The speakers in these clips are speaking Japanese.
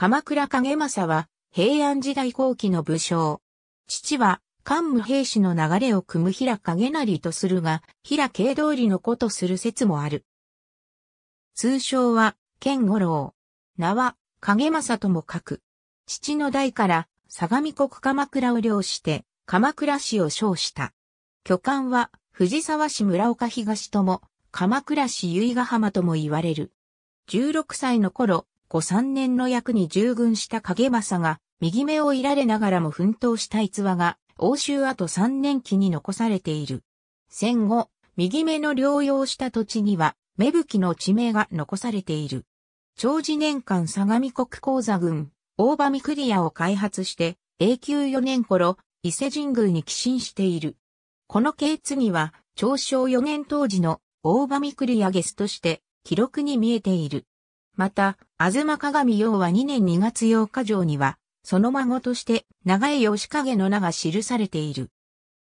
鎌倉影正は平安時代後期の武将。父は桓武兵士の流れを組む平影成とするが、平慶通りの子とする説もある。通称は、剣五郎。名は、影正とも書く。父の代から、相模国鎌倉を領して、鎌倉市を称した。巨漢は、藤沢市村岡東とも、鎌倉市由比ヶ浜とも言われる。16歳の頃、三年の役に従軍した影政が、右目をいられながらも奮闘した逸話が、欧州あと年期に残されている。戦後、右目の療養した土地には、芽吹の地名が残されている。長寿年間相模国鉱座軍、大場クリアを開発して、永久4年頃、伊勢神宮に寄進している。この系次は、長生4年当時の大場クリアゲスとして、記録に見えている。また、東鏡用は2年2月8日城には、その孫として長江義景の名が記されている。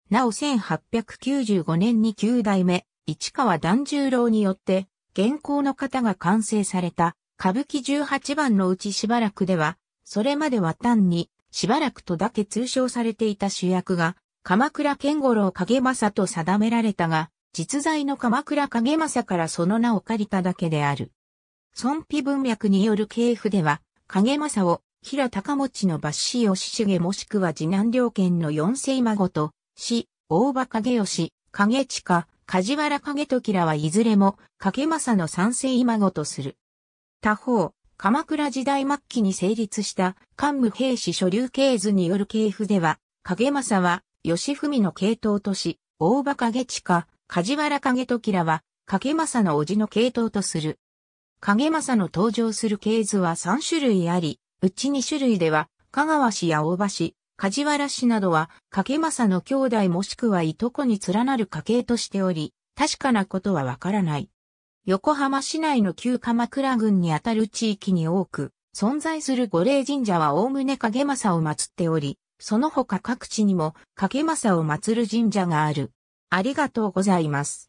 なお1895年に9代目、市川團十郎によって、現行の方が完成された歌舞伎18番のうちしばらくでは、それまでは単にしばらくとだけ通称されていた主役が、鎌倉健五郎影正と定められたが、実在の鎌倉影正からその名を借りただけである。孫皮文脈による系譜では、影正を、平高持の抜子義重もしくは次男良県の四世孫と、死、大場影吉、影近、梶原影時らはいずれも、影正の三世孫とする。他方、鎌倉時代末期に成立した桓武兵士所流系図による系譜では、影正は、義文の系統とし、大場影近、梶原影時らは、影正の叔父の系統とする。影正の登場する系図は3種類あり、うち2種類では、香川氏や大場氏、梶原氏などは、影正の兄弟もしくはいとこに連なる家系としており、確かなことはわからない。横浜市内の旧鎌倉郡にあたる地域に多く、存在する五霊神社は概ね影正を祀っており、その他各地にも影正を祀る神社がある。ありがとうございます。